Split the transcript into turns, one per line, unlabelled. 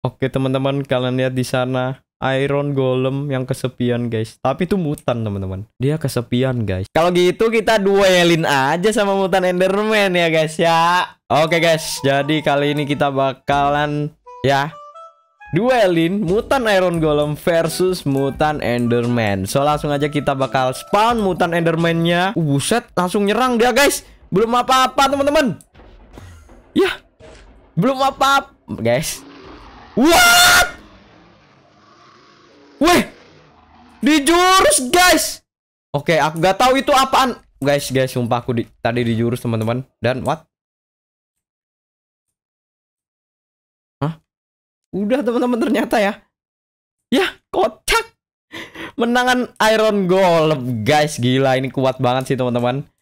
Oke teman-teman kalian lihat di sana Iron Golem yang kesepian guys. Tapi itu mutan teman-teman. Dia kesepian guys. Kalau gitu kita duelin aja sama mutan Enderman ya guys ya. Oke guys, jadi kali ini kita bakalan ya duelin mutan Iron Golem versus mutan Enderman. So langsung aja kita bakal spawn mutan Endermannya. Uh, buset, langsung nyerang dia guys. Belum apa-apa teman-teman. Ya, belum apa-apa guys What? Wih. Di jurus, guys. Oke, okay, aku gak tahu itu apaan. Guys, guys, sumpah aku di, tadi di jurus, teman-teman. Dan what? Hah? Udah, teman-teman, ternyata ya. Ya, kocak. Menangan Iron Golem, guys. Gila, ini kuat banget sih, teman-teman.